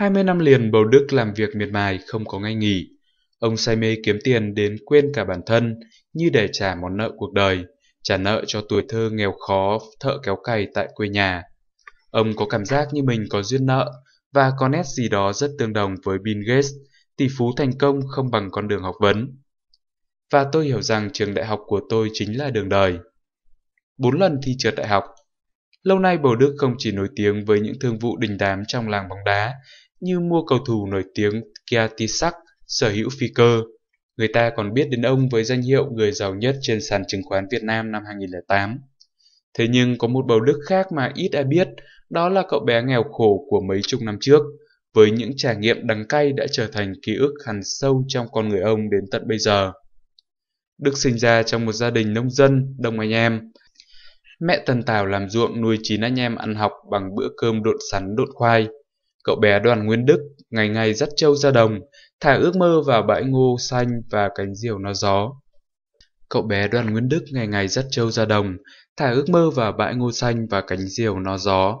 20 năm liền bầu Đức làm việc miệt mài không có ngày nghỉ. Ông say mê kiếm tiền đến quên cả bản thân như để trả món nợ cuộc đời, trả nợ cho tuổi thơ nghèo khó thợ kéo cày tại quê nhà. Ông có cảm giác như mình có duyên nợ và có nét gì đó rất tương đồng với Bill Gates, tỷ phú thành công không bằng con đường học vấn. Và tôi hiểu rằng trường đại học của tôi chính là đường đời. Bốn lần thi trượt đại học Lâu nay Bầu Đức không chỉ nổi tiếng với những thương vụ đình đám trong làng bóng đá, như mua cầu thủ nổi tiếng Kiatisak sở hữu phi cơ. Người ta còn biết đến ông với danh hiệu người giàu nhất trên sàn chứng khoán Việt Nam năm 2008. Thế nhưng có một bầu đức khác mà ít ai biết, đó là cậu bé nghèo khổ của mấy chục năm trước, với những trải nghiệm đắng cay đã trở thành ký ức hằn sâu trong con người ông đến tận bây giờ. Đức sinh ra trong một gia đình nông dân, đông anh em. Mẹ Tần Tảo làm ruộng nuôi chín anh em ăn học bằng bữa cơm độn sắn độn khoai – Cậu bé đoàn Nguyên Đức ngày ngày dắt trâu ra đồng, thả ước mơ vào bãi ngô xanh và cánh diều nó gió. Cậu bé đoàn Nguyên Đức ngày ngày dắt trâu ra đồng, thả ước mơ vào bãi ngô xanh và cánh diều nó gió.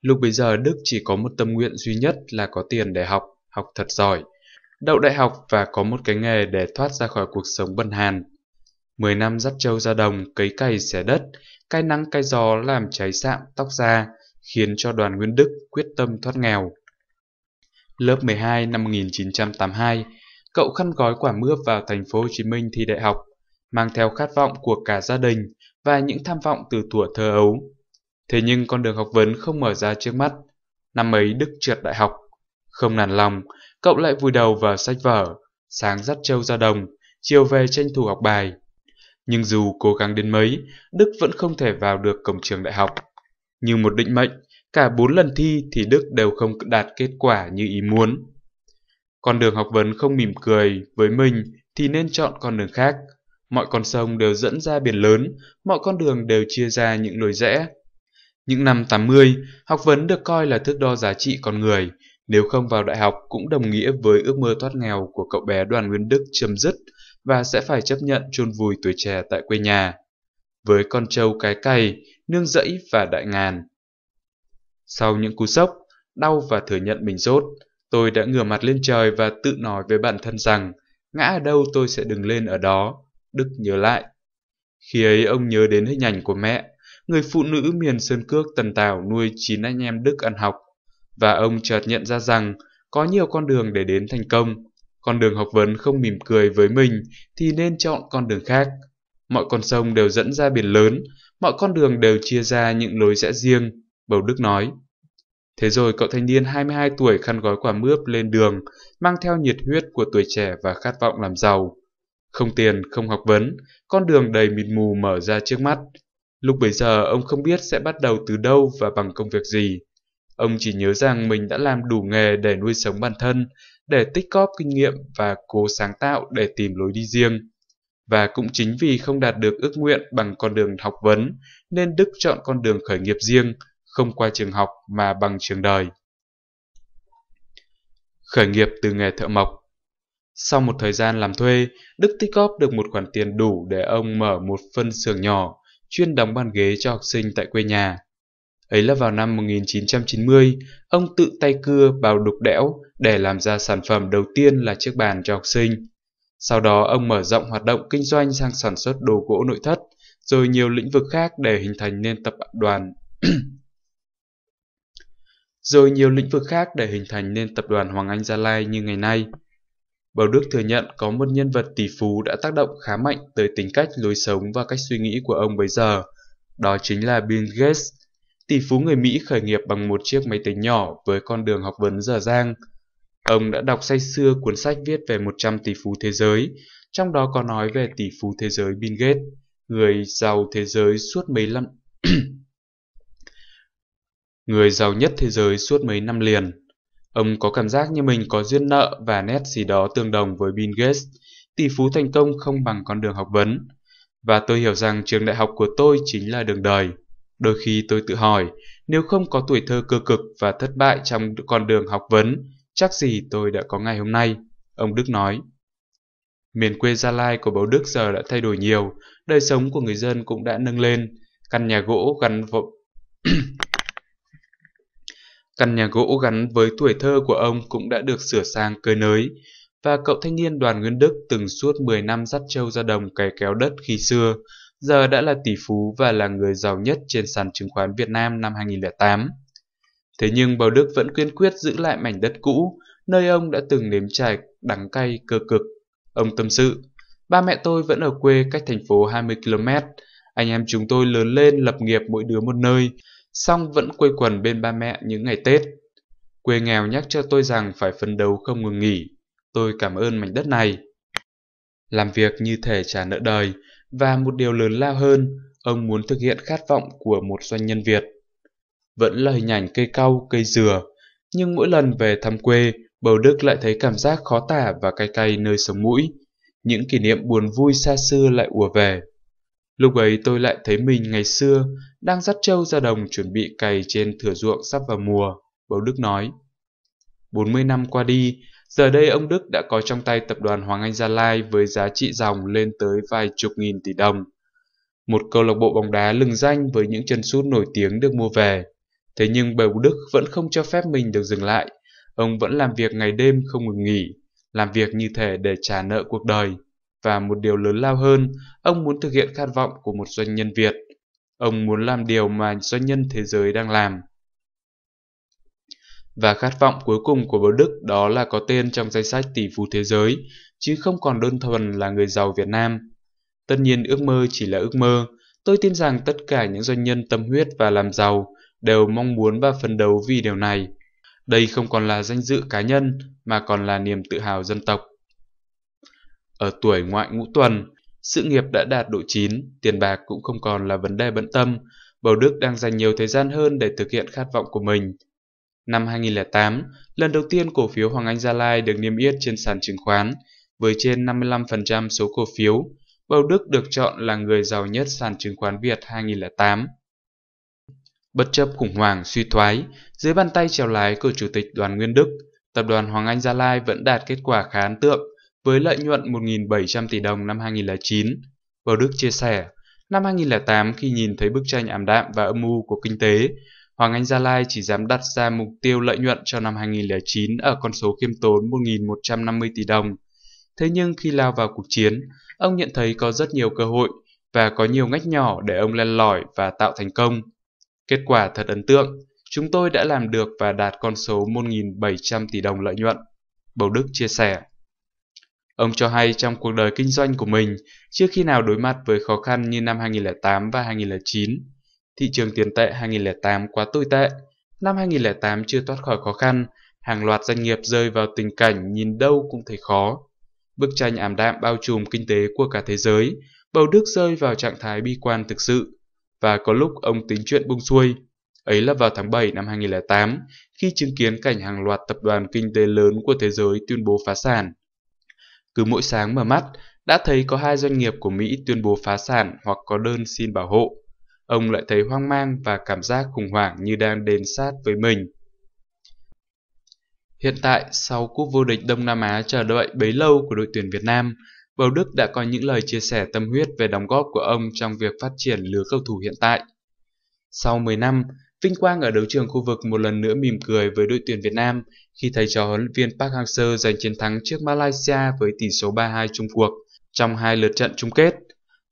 Lúc bây giờ Đức chỉ có một tâm nguyện duy nhất là có tiền để học, học thật giỏi, đậu đại học và có một cái nghề để thoát ra khỏi cuộc sống bần hàn. Mười năm dắt trâu ra đồng, cấy cày xẻ đất, cay nắng cay gió làm cháy sạm tóc da, khiến cho đoàn Nguyên Đức quyết tâm thoát nghèo. Lớp 12 năm 1982, cậu khăn gói quả mưa vào thành phố Hồ Chí Minh thi đại học, mang theo khát vọng của cả gia đình và những tham vọng từ tuổi thơ ấu. Thế nhưng con đường học vấn không mở ra trước mắt. Năm ấy Đức trượt đại học. Không nản lòng, cậu lại vùi đầu vào sách vở, sáng dắt trâu ra đồng, chiều về tranh thủ học bài. Nhưng dù cố gắng đến mấy, Đức vẫn không thể vào được cổng trường đại học. Như một định mệnh, cả bốn lần thi thì Đức đều không đạt kết quả như ý muốn. Con đường học vấn không mỉm cười với mình thì nên chọn con đường khác. Mọi con sông đều dẫn ra biển lớn, mọi con đường đều chia ra những lối rẽ. Những năm 80, học vấn được coi là thước đo giá trị con người, nếu không vào đại học cũng đồng nghĩa với ước mơ thoát nghèo của cậu bé Đoàn Nguyên Đức chấm dứt và sẽ phải chấp nhận chôn vùi tuổi trẻ tại quê nhà. Với con trâu cái cày, nương rẫy và đại ngàn. Sau những cú sốc, đau và thừa nhận mình rốt, tôi đã ngửa mặt lên trời và tự nói với bản thân rằng ngã ở đâu tôi sẽ đứng lên ở đó, Đức nhớ lại. Khi ấy ông nhớ đến hình ảnh của mẹ, người phụ nữ miền Sơn Cước Tần Tảo nuôi chín anh em Đức ăn học, và ông chợt nhận ra rằng có nhiều con đường để đến thành công. Con đường học vấn không mỉm cười với mình thì nên chọn con đường khác. Mọi con sông đều dẫn ra biển lớn, mọi con đường đều chia ra những lối rẽ riêng, Bầu Đức nói. Thế rồi cậu thanh niên 22 tuổi khăn gói quả mướp lên đường, mang theo nhiệt huyết của tuổi trẻ và khát vọng làm giàu. Không tiền, không học vấn, con đường đầy mịt mù mở ra trước mắt. Lúc bấy giờ ông không biết sẽ bắt đầu từ đâu và bằng công việc gì. Ông chỉ nhớ rằng mình đã làm đủ nghề để nuôi sống bản thân, để tích cóp kinh nghiệm và cố sáng tạo để tìm lối đi riêng. Và cũng chính vì không đạt được ước nguyện bằng con đường học vấn, nên Đức chọn con đường khởi nghiệp riêng, không qua trường học mà bằng trường đời. Khởi nghiệp từ nghề thợ mộc Sau một thời gian làm thuê, Đức tích góp được một khoản tiền đủ để ông mở một phân xưởng nhỏ, chuyên đóng bàn ghế cho học sinh tại quê nhà. Ấy là vào năm 1990, ông tự tay cưa bào đục đẽo để làm ra sản phẩm đầu tiên là chiếc bàn cho học sinh. Sau đó ông mở rộng hoạt động kinh doanh sang sản xuất đồ gỗ nội thất, rồi nhiều lĩnh vực khác để hình thành nên tập đoàn. rồi nhiều lĩnh vực khác để hình thành nên tập đoàn Hoàng Anh Gia Lai như ngày nay. Bảo Đức thừa nhận có một nhân vật tỷ phú đã tác động khá mạnh tới tính cách lối sống và cách suy nghĩ của ông bấy giờ. Đó chính là Bill Gates. Tỷ phú người Mỹ khởi nghiệp bằng một chiếc máy tính nhỏ với con đường học vấn dở dang – Ông đã đọc say sưa cuốn sách viết về 100 tỷ phú thế giới, trong đó có nói về tỷ phú thế giới Bill Gates, người giàu thế giới suốt mấy năm người giàu nhất thế giới suốt mấy năm liền. Ông có cảm giác như mình có duyên nợ và nét gì đó tương đồng với Bill Gates, tỷ phú thành công không bằng con đường học vấn. Và tôi hiểu rằng trường đại học của tôi chính là đường đời. Đôi khi tôi tự hỏi, nếu không có tuổi thơ cơ cực và thất bại trong con đường học vấn, Chắc gì tôi đã có ngày hôm nay, ông Đức nói. Miền quê Gia Lai của Bầu Đức giờ đã thay đổi nhiều, đời sống của người dân cũng đã nâng lên, căn nhà gỗ gắn vội Căn nhà gỗ gắn với tuổi thơ của ông cũng đã được sửa sang cơi nới, và cậu thanh niên Đoàn Nguyên Đức từng suốt 10 năm dắt trâu ra đồng cày kéo đất khi xưa, giờ đã là tỷ phú và là người giàu nhất trên sàn chứng khoán Việt Nam năm 2008. Thế nhưng Bảo Đức vẫn kiên quyết giữ lại mảnh đất cũ, nơi ông đã từng nếm trải đắng cay cơ cực. Ông tâm sự, ba mẹ tôi vẫn ở quê cách thành phố 20 km. Anh em chúng tôi lớn lên lập nghiệp mỗi đứa một nơi, song vẫn quây quần bên ba mẹ những ngày Tết. Quê nghèo nhắc cho tôi rằng phải phấn đấu không ngừng nghỉ. Tôi cảm ơn mảnh đất này. Làm việc như thể trả nợ đời, và một điều lớn lao hơn, ông muốn thực hiện khát vọng của một doanh nhân Việt vẫn là hình ảnh cây cau, cây dừa. Nhưng mỗi lần về thăm quê, Bầu Đức lại thấy cảm giác khó tả và cay cay nơi sống mũi. Những kỷ niệm buồn vui xa xưa lại ùa về. Lúc ấy tôi lại thấy mình ngày xưa đang dắt trâu ra đồng chuẩn bị cày trên thửa ruộng sắp vào mùa, Bầu Đức nói. 40 năm qua đi, giờ đây ông Đức đã có trong tay tập đoàn Hoàng Anh Gia Lai với giá trị dòng lên tới vài chục nghìn tỷ đồng. Một câu lạc bộ bóng đá lừng danh với những chân sút nổi tiếng được mua về. Thế nhưng bầu Đức vẫn không cho phép mình được dừng lại. Ông vẫn làm việc ngày đêm không ngừng nghỉ, làm việc như thể để trả nợ cuộc đời. Và một điều lớn lao hơn, ông muốn thực hiện khát vọng của một doanh nhân Việt. Ông muốn làm điều mà doanh nhân thế giới đang làm. Và khát vọng cuối cùng của bầu Đức đó là có tên trong danh sách tỷ phú thế giới, chứ không còn đơn thuần là người giàu Việt Nam. Tất nhiên ước mơ chỉ là ước mơ, tôi tin rằng tất cả những doanh nhân tâm huyết và làm giàu đều mong muốn và phấn đấu vì điều này. Đây không còn là danh dự cá nhân mà còn là niềm tự hào dân tộc. Ở tuổi ngoại ngũ tuần, sự nghiệp đã đạt độ chín, tiền bạc cũng không còn là vấn đề bận tâm, Bầu Đức đang dành nhiều thời gian hơn để thực hiện khát vọng của mình. Năm 2008, lần đầu tiên cổ phiếu Hoàng Anh Gia Lai được niêm yết trên sàn chứng khoán, với trên 55% số cổ phiếu, Bầu Đức được chọn là người giàu nhất sàn chứng khoán Việt 2008. Bất chấp khủng hoảng suy thoái, dưới bàn tay trèo lái của Chủ tịch Đoàn Nguyên Đức, tập đoàn Hoàng Anh Gia Lai vẫn đạt kết quả khá ấn tượng với lợi nhuận 1.700 tỷ đồng năm 2009. Bảo Đức chia sẻ, năm 2008 khi nhìn thấy bức tranh ảm đạm và âm u của kinh tế, Hoàng Anh Gia Lai chỉ dám đặt ra mục tiêu lợi nhuận cho năm 2009 ở con số khiêm tốn 1.150 tỷ đồng. Thế nhưng khi lao vào cuộc chiến, ông nhận thấy có rất nhiều cơ hội và có nhiều ngách nhỏ để ông len lỏi và tạo thành công. Kết quả thật ấn tượng, chúng tôi đã làm được và đạt con số 1.700 tỷ đồng lợi nhuận. Bầu Đức chia sẻ. Ông cho hay trong cuộc đời kinh doanh của mình, chưa khi nào đối mặt với khó khăn như năm 2008 và 2009. Thị trường tiền tệ 2008 quá tồi tệ, năm 2008 chưa thoát khỏi khó khăn, hàng loạt doanh nghiệp rơi vào tình cảnh nhìn đâu cũng thấy khó. Bức tranh ảm đạm bao trùm kinh tế của cả thế giới, bầu Đức rơi vào trạng thái bi quan thực sự và có lúc ông tính chuyện bung xuôi. Ấy là vào tháng 7 năm 2008, khi chứng kiến cảnh hàng loạt tập đoàn kinh tế lớn của thế giới tuyên bố phá sản. Cứ mỗi sáng mở mắt, đã thấy có hai doanh nghiệp của Mỹ tuyên bố phá sản hoặc có đơn xin bảo hộ. Ông lại thấy hoang mang và cảm giác khủng hoảng như đang đền sát với mình. Hiện tại, sau cúp vô địch Đông Nam Á chờ đợi bấy lâu của đội tuyển Việt Nam, Bầu Đức đã có những lời chia sẻ tâm huyết về đóng góp của ông trong việc phát triển lứa cầu thủ hiện tại. Sau 10 năm, Vinh Quang ở đấu trường khu vực một lần nữa mỉm cười với đội tuyển Việt Nam khi thầy trò huấn viên Park Hang-seo giành chiến thắng trước Malaysia với tỷ số 3-2 chung cuộc trong hai lượt trận chung kết.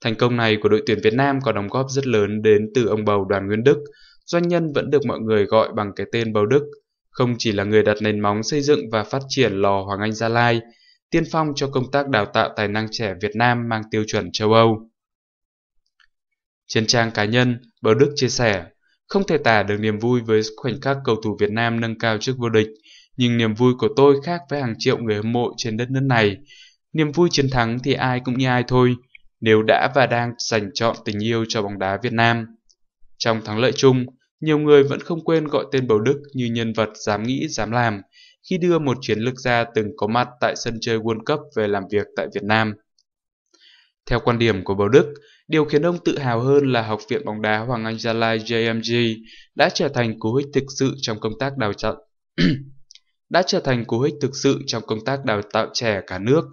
Thành công này của đội tuyển Việt Nam có đóng góp rất lớn đến từ ông bầu Đoàn Nguyên Đức, doanh nhân vẫn được mọi người gọi bằng cái tên Bầu Đức. Không chỉ là người đặt nền móng xây dựng và phát triển lò Hoàng Anh Gia Lai, tiên phong cho công tác đào tạo tài năng trẻ Việt Nam mang tiêu chuẩn châu Âu. Trên trang cá nhân, Bờ Đức chia sẻ, không thể tả được niềm vui với khoảnh khắc cầu thủ Việt Nam nâng cao chức vô địch, nhưng niềm vui của tôi khác với hàng triệu người hâm mộ trên đất nước này. Niềm vui chiến thắng thì ai cũng như ai thôi, nếu đã và đang dành chọn tình yêu cho bóng đá Việt Nam. Trong thắng lợi chung, nhiều người vẫn không quên gọi tên Bầu Đức như nhân vật dám nghĩ, dám làm, khi đưa một chiến lược gia từng có mặt tại sân chơi World Cup về làm việc tại Việt Nam. Theo quan điểm của Bầu Đức, điều khiến ông tự hào hơn là Học viện bóng đá Hoàng Anh Gia Lai JMG đã trở thành cú hích thực sự trong công tác đào tạo đã trở thành cú hích thực sự trong công tác đào tạo trẻ cả nước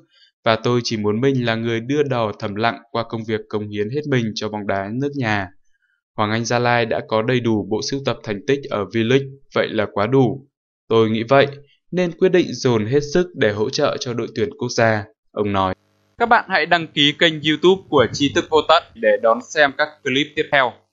và tôi chỉ muốn mình là người đưa đò thầm lặng qua công việc cống hiến hết mình cho bóng đá nước nhà. Hoàng Anh Gia Lai đã có đầy đủ bộ sưu tập thành tích ở V-League, vậy là quá đủ. Tôi nghĩ vậy, nên quyết định dồn hết sức để hỗ trợ cho đội tuyển quốc gia, ông nói. Các bạn hãy đăng ký kênh YouTube của Tri thức vô tận để đón xem các clip tiếp theo.